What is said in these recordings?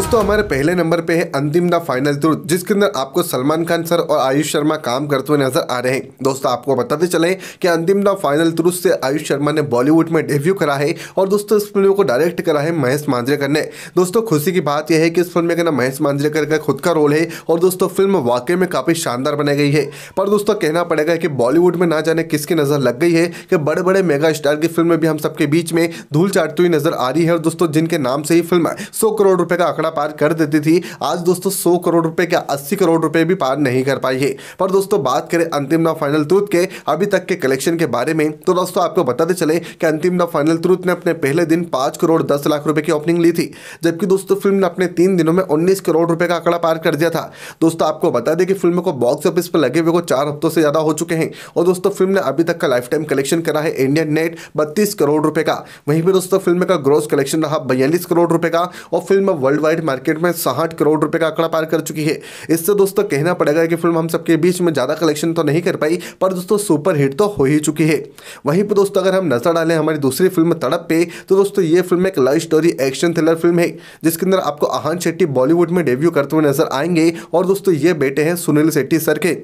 दोस्तों तो हमारे पहले नंबर पे है अंतिम द फाइनल ट्रूथ जिसके अंदर आपको सलमान खान सर और आयुष शर्मा काम करते हुए नजर आ रहे हैं दोस्तों आपको बताते चले कि अंतिम द फाइनल ट्रूथ से आयुष शर्मा ने बॉलीवुड में डेब्यू करा है और दोस्तों इस फिल्म को डायरेक्ट करा है महेश मांजरेकर ने दोस्तों खुशी की बात यह है कि इस फिल्म में महेश मांजरेकर का खुद का रोल है और दोस्तों फिल्म वाकई में काफ़ी शानदार बनाई गई है पर दोस्तों कहना पड़ेगा कि बॉलीवुड में ना जाने किसकी नज़र लग गई है कि बड़े बड़े मेगा स्टार की फिल्म भी हम सबके बीच में धूल चाटती हुई नजर आ रही है और दोस्तों जिनके नाम से ही फिल्म सौ करोड़ रुपए का आंकड़ा सीमा पार कर देती थी आज दोस्तों सौ करोड़ रुपए क्या अस्सी करोड़ रुपए भी पार नहीं कर पाई है पर दोस्तों बात करें अंतिम ना फाइनल ट्रूथ के अभी तक के कलेक्शन के बारे में तो दोस्तों आपको बताते चले कि अंतिम ना फाइनल ट्रूथ ने अपने पहले दिन पांच करोड़ दस लाख रुपए की ओपनिंग ली थी जबकि दोस्तों फिल्म ने अपने तीन दिनों में उन्नीस करोड़ रुपए का आंकड़ा पार कर दिया था दोस्तों आपको बता दें कि फिल्म को बॉक्स ऑफिस पर लगे हुए को चार हफ्तों से ज़्यादा हो चुके हैं और दोस्तों फिल्म ने अभी तक का लाइफ टाइम कलेक्शन करा है इंडियन नेट बत्तीस करोड़ रुपए का वहीं पर दोस्तों फिल्म का ग्रोस कलेक्शन रहा बयालीस करोड़ रुपए का और film world wide world market में साठ करोड़ रुपए का आंकड़ा पार कर चुकी है इससे दोस्तों कहना पड़ेगा कि फिल्म हम सबके बीच में ज़्यादा कलेक्शन तो नहीं कर पाई पर दोस्तों सुपरहिट तो हो ही चुकी है वहीं पर दोस्तों अगर हम नजर डालें हमारी दूसरी फिल्म तड़प पे तो दोस्तों ये फिल्म एक love story action thriller film है जिसके अंदर आपको आहान शेट्टी बॉलीवुड में डेब्यू करते हुए नजर आएंगे और दोस्तों ये बेटे हैं सुनील शेट्टी सर के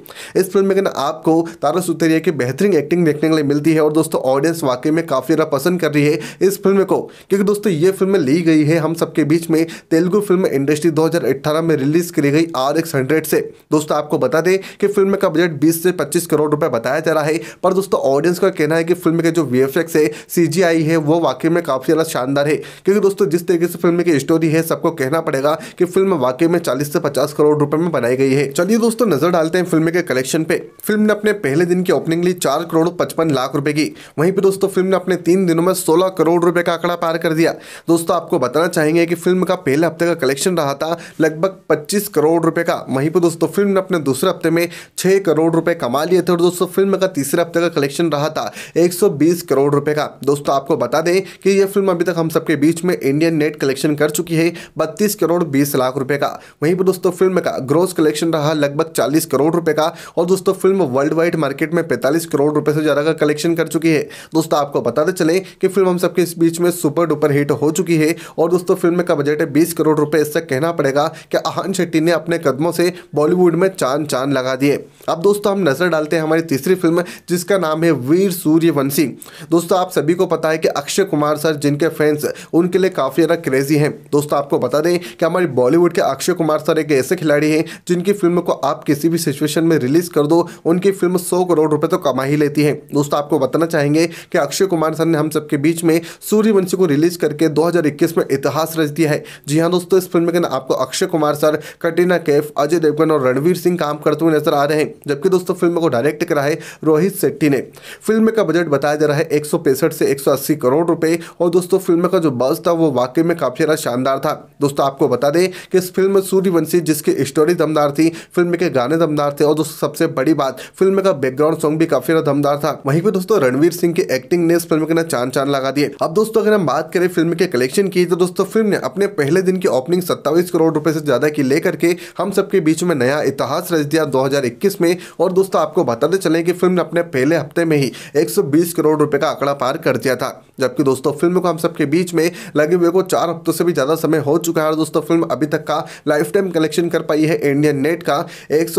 इस फिल्म में आपको तारा सुतरिया की बेहतरीन एक्टिंग देखने के लिए मिलती है और दोस्तों ऑडियंस वाकई में काफ़ी ज़्यादा पसंद कर रही है इस फिल्म को क्योंकि दोस्तों ये फिल्म ली गई है हम सबके बीच में तेलुगु तेलुगु फिल्म इंडस्ट्री 2018 में रिलीज करी गई आर एक्स हंड्रेड से दोस्तों आपको बता दें कि फिल्म का बजट 20 से 25 करोड़ रुपए बताया जा रहा है पर दोस्तों ऑडियंस का कहना है कि फिल्म के जो वी है सी है वो वाकई में काफ़ी ज़्यादा शानदार है क्योंकि दोस्तों जिस तरीके से फिल्म की स्टोरी है सबको कहना पड़ेगा कि फिल्म वाकई में चालीस से पचास करोड़ रुपए में बनाई गई है चलिए दोस्तों नजर डालते हैं फिल्म के कलेक्शन पे फिल्म ने अपने पहले दिन की ओपनिंग ली चार करोड़ पचपन लाख रुपए की वहीं पर दोस्तों फिल्म ने अपने तीन दिनों में सोलह करोड़ रुपए का आंकड़ा पार कर दिया दोस्तों आपको बताना चाहेंगे कि फिल्म का पहले हफ्ते हफ्ते का कलेक्शन रहा था लगभग पच्चीस करोड़ रुपए का वहीं पर दोस्तों फिल्म ने अपने दूसरे हफ्ते में छः करोड़ रुपए कमा लिए थे और दोस्तों फिल्म का तीसरे हफ्ते का कलेक्शन रहा था एक करोड़ रुपए का दोस्तों आपको बता दें कि यह फिल्म अभी तक हम सबके बीच में इंडियन नेट कलेक्शन कर चुकी है बत्तीस करोड़ बीस लाख रुपये का वहीं पर दोस्तों फिल्म का ग्रोस कलेक्शन रहा लगभग चालीस करोड़ रुपये का और दोस्तों फिल्म वर्ल्ड वाइड मार्केट में पैंतालीस करोड़ रुपये से ज़्यादा का कलेक्शन कर चुकी है दोस्तों आपको बताते चले कि फिल्म हम सबके इस बीच में सुपर डुपर हिट हो चुकी है और दोस्तों फिल्म का बजट है बीस करोड़ करोड़ रुपए इससे कहना पड़ेगा कि आहान शेट्टी ने अपने कदमों से बॉलीवुड में चांद चांद लगा दिए अब दोस्तों हम नज़र डालते हैं हमारी तीसरी फिल्म जिसका नाम है वीर सूर्यवंशी दोस्तों आप सभी को पता है कि अक्षय कुमार सर जिनके फैंस उनके लिए काफ़ी ज़्यादा क्रेजी हैं दोस्तों आपको बता दें कि हमारी बॉलीवुड के अक्षय कुमार सर एक ऐसे खिलाड़ी हैं जिनकी फिल्म को आप किसी भी सिचुएशन में रिलीज़ कर दो उनकी फिल्म सौ करोड़ रुपए तो कमा ही लेती है दोस्तों आपको बताना चाहेंगे कि अक्षय कुमार सर ने हम सबके बीच में सूर्यवंशी को रिलीज़ करके दो में इतिहास रच दिया है जी हाँ दोस्तों दोस्तों इस फिल्म के अंदर आपको अक्षय कुमार सर कटरीना कैफ अजय देवगन और रणवीर सिंह काम करते हुए नजर आ रहे हैं जबकि दोस्तों फिल्म को डायरेक्ट करा है रोहित शेट्टी ने फिल्म का बजट बताया जा रहा है एक से एक करोड़ रुपये और दोस्तों फिल्म का जो बज था वो वाकई में काफ़ी ज़्यादा शानदार था दोस्तों आपको बता दें कि इस फिल्म सूर्यवंशी जिसकी स्टोरी दमदार थी फिल्म के गाने दमदार थे और दोस्तों सबसे बड़ी बात फिल्म का बैकग्राउंड सॉन्ग भी काफ़ी ज़्यादा दमदार था वहीं पर दोस्तों रणवीर सिंह की एक्टिंग ने इस फिल्म के ना चांद चांद लगा दिए अब दोस्तों अगर हम बात करें फिल्म के कलेक्शन की तो दोस्तों फिल्म ने अपने पहले दिन की ओपनिंग सत्ताईस करोड़ रुपए से ज़्यादा की लेकर के हम सबके बीच में नया इतिहास रच दिया 2021 में और दोस्तों आपको बताते चले कि फिल्म ने अपने पहले हफ्ते में ही 120 करोड़ रुपए का आंकड़ा पार कर दिया था जबकि दोस्तों फिल्म को हम सबके बीच में लगे हुए को चार हफ्तों से भी ज़्यादा समय हो चुका है और दोस्तों फिल्म अभी तक का लाइफ टाइम कलेक्शन कर पाई है इंडियन नेट का एक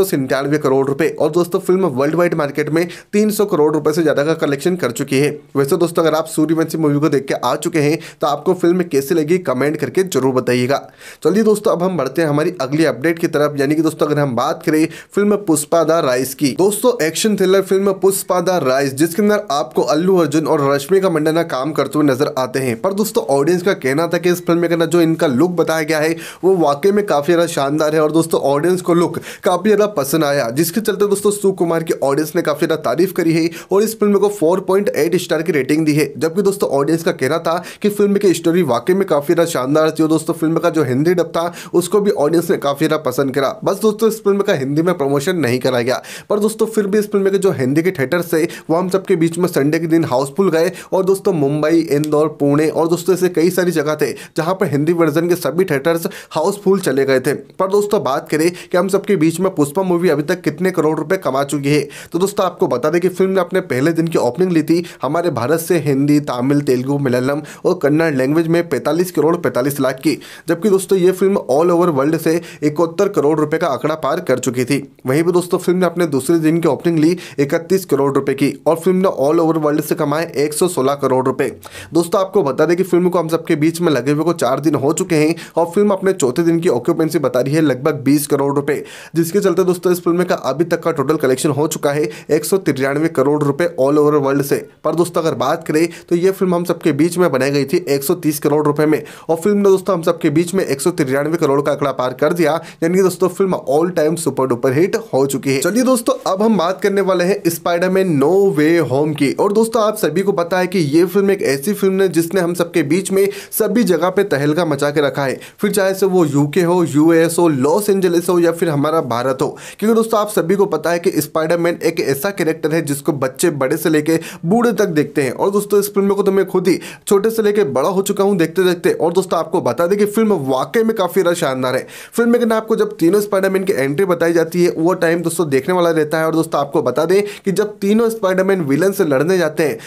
करोड़ रुपए और दोस्तों फिल्म वर्ल्ड वाइड मार्केट में तीन करोड़ रुपए से ज़्यादा का कलेक्शन कर चुकी है वैसे दोस्तों अगर आप सूर्यवंशी मूवी को देख के आ चुके हैं तो आपको फिल्म कैसी लगी कमेंट करके जरूर बताइएगा साथ चलिए दोस्तों अब हम बढ़ते हैं हमारी अगली अपडेट की तरफ यानी कि दोस्तों अगर हम बात करें फिल्म पुष्पा द राइस की दोस्तों action thriller film Pushpa the rise जिसके अंदर आपको अल्लू अर्जुन और रश्मिका मंडना काम करते हुए नजर आते हैं पर दोस्तों ऑडियंस का कहना था कि इस फिल्म में जो इनका लुक बताया गया है वो वाकई में काफी ज्यादा शानदार है और दोस्तों ऑडियंस को लुक काफी ज्यादा पसंद आया जिसके चलते दोस्तों सुकुमार की ऑडियंस ने काफी ज्यादा तारीफ करी है और इस फिल्म को 4.8 स्टार की रेटिंग दी है जबकि दोस्तों ऑडियंस का कहना था कि फिल्म की स्टोरी वाकई में काफी ज्यादा शानदार थी और दोस्तों फिल्म का जो हिंदी डब था उसको भी ऑडियंस ने काफ़ी ज़्यादा पसंद करा बस दोस्तों इस फिल्म का हिंदी में प्रमोशन नहीं कराया गया पर दोस्तों फिर भी इस फिल्म के जो हिंदी के थिएटर थे वो हम सबके बीच में संडे के दिन हाउसफुल गए और दोस्तों मुंबई इंदौर पुणे और दोस्तों ऐसे कई सारी जगह थे जहां पर हिंदी वर्जन के सभी थिएटर्स हाउसफुल चले गए थे पर दोस्तों बात करें कि हम सबके बीच में पुष्पा मूवी अभी तक कितने करोड़ रुपए कमा चुकी है तो दोस्तों आपको बता दें कि फिल्म ने अपने पहले दिन की ओपनिंग ली थी हमारे भारत से हिंदी तमिल तेलुगु मलयालम और कन्नड़ लैंग्वेज में पैंतालीस करोड़ पैंतालीस लाख की जबकि क्योंकि दोस्तों ये फिल्म ऑल ओवर वर्ल्ड से इकहत्तर करोड़ रुपए का आंकड़ा पार कर चुकी थी वहीं पर दोस्तों फिल्म ने अपने दूसरे दिन की ओपनिंग ली इकतीस करोड़ रुपए की और फिल्म ने ऑल ओवर वर्ल्ड से कमाए 116 करोड़ रुपए दोस्तों आपको बता दें कि फिल्म को हम सबके बीच में लगे हुए को चार दिन हो चुके हैं और फिल्म अपने चौथे दिन की ऑक्यूपेंसी बता रही है लगभग बीस करोड़ रुपए जिसके चलते दोस्तों इस फिल्म का अभी तक का टोटल कलेक्शन हो चुका है एक करोड़ रुपए ऑल ओवर वर्ल्ड से पर दोस्तों अगर बात करें तो यह फिल्म हम सबके बीच में बनाई गई थी एक करोड़ रुपए में और फिल्म ने दोस्तों हम सबके बीच बीच में एक करोड़ का आंकड़ा पार कर दिया यानी दोस्तों film all time super duper hit हो चुकी है चलिए दोस्तों अब हम बात करने वाले हैं स्पाइडरमैन नो वे होम की और दोस्तों आप सभी को पता है कि ये फिल्म एक ऐसी फिल्म है जिसने हम सबके बीच में सभी जगह पे तहलका मचा के रखा है फिर चाहे से वो यूके हो यूएस हो लॉस एंजलिस हो या फिर हमारा भारत हो क्योंकि दोस्तों आप सभी को पता है कि स्पाइडरमैन एक ऐसा कैरेक्टर है जिसको बच्चे बड़े से लेके बूढ़े तक देखते हैं और दोस्तों इस फिल्म को तो मैं खुद ही छोटे से लेकर बड़ा हो चुका हूँ देखते देखते और दोस्तों आपको बता दें कि फिल्म वाकई में काफ़ी ज़्यादा शानदार है फिल्म में आपको जब तीनों स्पाइडरमैन की एंट्री बताई जाती है वो टाइम दोस्तों देखने वाला रहता है और दोस्तों आपको बता दें कि जब तीनों स्पाइडरमैन विलन से लड़ने जाते हैं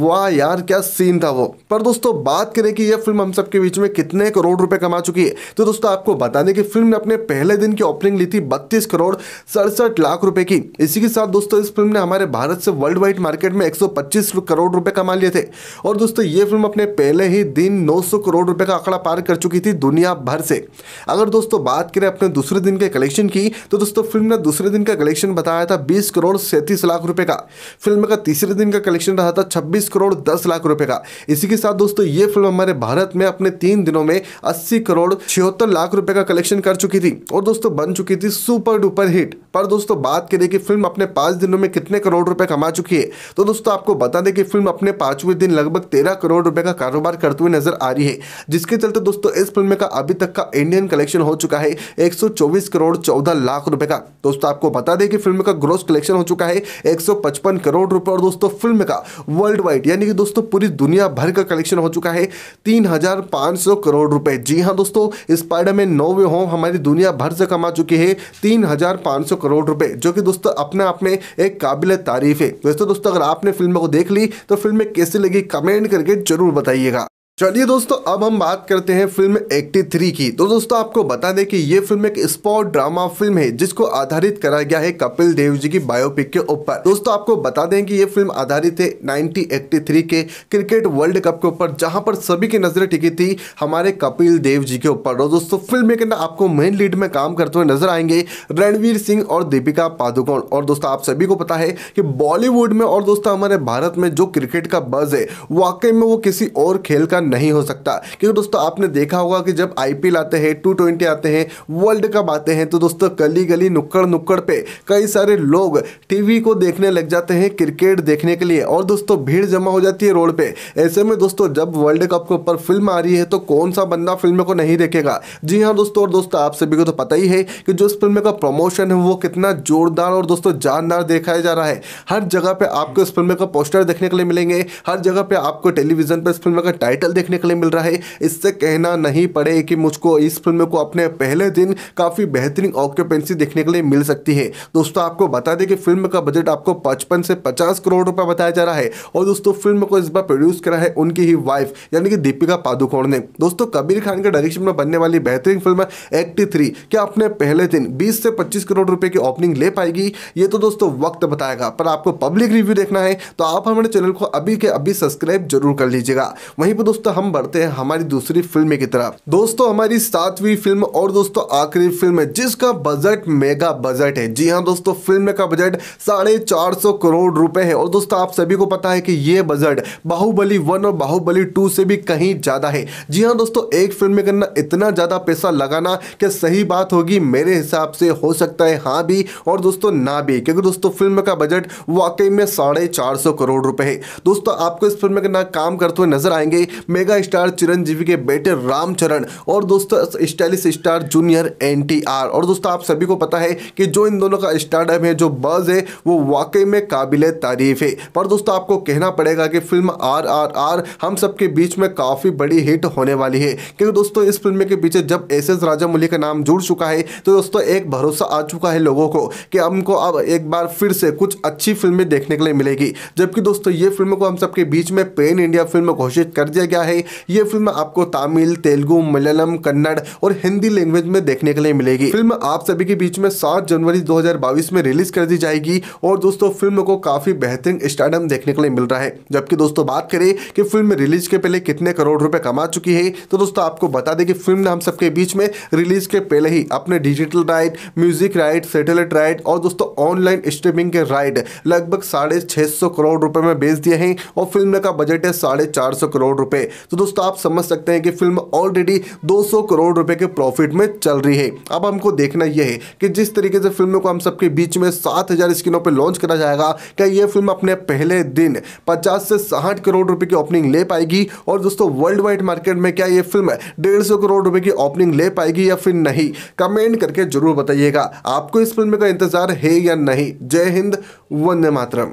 वाह यार क्या सीन था वो पर दोस्तों बात करें कि यह फिल्म हम सबके बीच में कितने करोड़ रुपए कमा चुकी है तो दोस्तों आपको बता दें कि फिल्म ने अपने पहले दिन की ओपनिंग ली थी बत्तीस करोड़ सड़सठ लाख रुपए की इसी के साथ दोस्तों इस फिल्म ने हमारे भारत से वर्ल्ड वाइड मार्केट में एक करोड़ रुपए कमा लिए थे और दोस्तों ये फिल्म अपने पहले ही दिन नौ करोड़ रुपए का आंकड़ा पार कर चुकी थी दुनिया दुनिया भर से अगर दोस्तों बात करें अपने दूसरे दिन के कलेक्शन की तो दोस्तों फिल्म ने दूसरे दिन का कलेक्शन बताया था बीस करोड़ सैंतीस लाख रुपए का फिल्म का तीसरे दिन का कलेक्शन रहा था छब्बीस करोड़ दस लाख रुपए का इसी के साथ दोस्तों ये फिल्म हमारे भारत में अपने तीन दिनों में अस्सी करोड़ छिहत्तर लाख रुपए का कलेक्शन कर चुकी थी और दोस्तों बन चुकी थी सुपर डुपर हिट पर दोस्तों बात करें कि फिल्म अपने पांच दिनों में कितने करोड़ रुपए कमा चुकी है तो दोस्तों आपको बता दें कि फिल्म अपने पांचवें दिन लगभग तेरह करोड़ रुपए का कारोबार करते हुए नजर आ रही है जिसके चलते दोस्तों इस फिल्म का का अभी तक का इंडियन कलेक्शन हो चुका है 124 करोड़ 14 लाख रुपए का दोस्तों आपको बता दें कि फिल्म का ग्रोस कलेक्शन हो चुका है 155 करोड़ रुपए और दोस्तों फिल्म का वर्ल्ड वाइड यानी कि दोस्तों पूरी दुनिया भर का कलेक्शन हो चुका है तीन करोड़ रुपए जी हाँ दोस्तों स्पाइडरमैन नो वे होम हमारी दुनिया भर से कमा चुकी है तीन करोड़ रुपए जो कि दोस्तों अपने आप में एक काबिल तारीफ है दोस्तों दोस्तों अगर आपने फिल्म को देख ली तो फिल्म कैसी लगी कमेंट करके जरूर बताइएगा चलिए दोस्तों अब हम बात करते हैं फिल्म 83 थ्री की तो दोस्तों आपको बता दें कि ये फिल्म एक स्पोर्ट ड्रामा फिल्म है जिसको आधारित करा गया है कपिल देव जी की बायोपिक के ऊपर दोस्तों आपको बता दें कि ये फिल्म आधारित है 1983 एट्टी थ्री के क्रिकेट वर्ल्ड कप के ऊपर जहां पर सभी की नजरें टिकी थी हमारे कपिल देव जी के ऊपर और दोस्तों फिल्म में ना आपको मेन लीड में काम करते हुए नजर आएंगे रणवीर सिंह और दीपिका पादुकोण और दोस्तों आप सभी को पता है कि बॉलीवुड में और दोस्तों हमारे भारत में जो क्रिकेट का बज है वाकई में वो किसी और खेल का नहीं हो सकता क्योंकि दोस्तों आपने देखा होगा कि जब आई आते हैं टू आते हैं वर्ल्ड कप आते हैं तो दोस्तों गली गली नुक्कड़ नुक्कड़ पे कई सारे लोग टीवी को देखने लग जाते हैं क्रिकेट देखने के लिए और दोस्तों भीड़ जमा हो जाती है रोड पे ऐसे में दोस्तों जब वर्ल्ड कप के ऊपर फिल्म आ रही है तो कौन सा बंदा फिल्म को नहीं देखेगा जी हाँ दोस्तों और दोस्तों आप सभी को तो पता ही है कि जो इस फिल्म का प्रमोशन है वो कितना जोरदार और दोस्तों जानदार देखा जा रहा है हर जगह पर आपको इस फिल्म का पोस्टर देखने के लिए मिलेंगे हर जगह पर आपको टेलीविजन पर इस फिल्म का टाइटल देखने के लिए मिल रहा है इससे कहना नहीं पड़े कि मुझको इस फिल्म को अपने पहले दिन काफ़ी बेहतरीन ऑक्यूपेंसी देखने के लिए मिल सकती है दोस्तों आपको बता दें कि फिल्म का बजट आपको पचपन से पचास करोड़ रुपये बताया जा रहा है और दोस्तों फिल्म को इस बार प्रोड्यूस करा है उनकी ही वाइफ यानी कि दीपिका पादुकोण ने दोस्तों कबीर खान के डायरेक्शन में बनने वाली बेहतरीन फिल्म एक्टी थ्री क्या अपने पहले दिन बीस से पच्चीस करोड़ रुपए की ओपनिंग ले पाएगी ये तो दोस्तों वक्त बताएगा पर आपको पब्लिक रिव्यू देखना है तो आप हमारे चैनल को अभी के अभी सब्सक्राइब जरूर कर लीजिएगा वहीं पर दोस्तों दोस्तों हम बढ़ते हैं हमारी दूसरी फिल्म की तरफ दोस्तों हमारी सातवीं फिल्म और दोस्तों आखिरी फिल्म है जिसका बजट मेगा बजट है जी हाँ दोस्तों फिल्म का बजट साढ़े चार सौ करोड़ रुपए है और दोस्तों आप सभी को पता है कि ये बजट बाहुबली वन और बाहुबली टू से भी कहीं ज्यादा है जी हाँ दोस्तों एक फिल्म में करना इतना ज्यादा पैसा लगाना क्या सही बात होगी मेरे हिसाब से हो सकता है हाँ भी और दोस्तों ना भी क्योंकि दोस्तों फिल्म का बजट वाकई में साढ़े चार सौ करोड़ रुपए है दोस्तों आपको इस फिल्म में करना काम करते हुए नजर आएंगे मेगा स्टार चिरंजीवी के बेटे रामचरण और दोस्तों स्टाइलिश स्टार जूनियर एन और दोस्तों आप सभी को पता है कि जो इन दोनों का स्टार्टअप है जो बज है वो वाकई में काबिल तारीफ है पर दोस्तों आपको कहना पड़ेगा कि फिल्म आर आर आर हम सबके बीच में काफ़ी बड़ी हिट होने वाली है क्योंकि दोस्तों इस फिल्म के पीछे जब एस एस राजामौली का नाम जुड़ चुका है तो दोस्तों एक भरोसा आ चुका है लोगों को कि हमको अब एक बार फिर से कुछ अच्छी फिल्में देखने के लिए मिलेगी जबकि दोस्तों ये फिल्म को हम सबके बीच में पेन इंडिया फिल्म घोषित कर दिया गया क्या है ये फिल्म आपको तमिल तेलुगु मलयालम कन्नड़ और हिंदी लैंग्वेज में देखने के लिए मिलेगी फिल्म आप सभी के बीच में सात जनवरी दो में रिलीज कर दी जाएगी और दोस्तों फिल्म को काफी बेहतरीन स्टार्डम देखने के लिए मिल रहा है जबकि दोस्तों बात करें कि फिल्म रिलीज के पहले कितने करोड़ रुपए कमा चुकी है तो दोस्तों आपको बता दें कि फिल्म ने हम सबके बीच में रिलीज के पहले ही अपने digital right music right satellite right और दोस्तों ऑनलाइन स्ट्रीमिंग के राइट लगभग साढ़े छह सौ करोड़ रुपए में बेच दिए हैं और फिल्म का बजट है साढ़े चार सौ करोड़ रुपए तो दोस्तों आप समझ सकते हैं कि फिल्म ऑलरेडी 200 करोड़ रुपए के प्रॉफिट में चल रही है अब हमको देखना यह है कि जिस तरीके से फिल्म को हम सबके बीच में सात स्क्रीनों पर लॉन्च करा जाएगा क्या यह फिल्म अपने पहले दिन पचास से साठ करोड़ रुपए की ओपनिंग ले पाएगी और दोस्तों वर्ल्ड वाइड मार्केट में क्या यह फिल्म डेढ़ करोड़ रुपए की ओपनिंग ले पाएगी या फिर नहीं कमेंट करके जरूर बताइएगा आपको इस फिल्म का इंतजार है या नहीं जय हिंद वंदे मातरम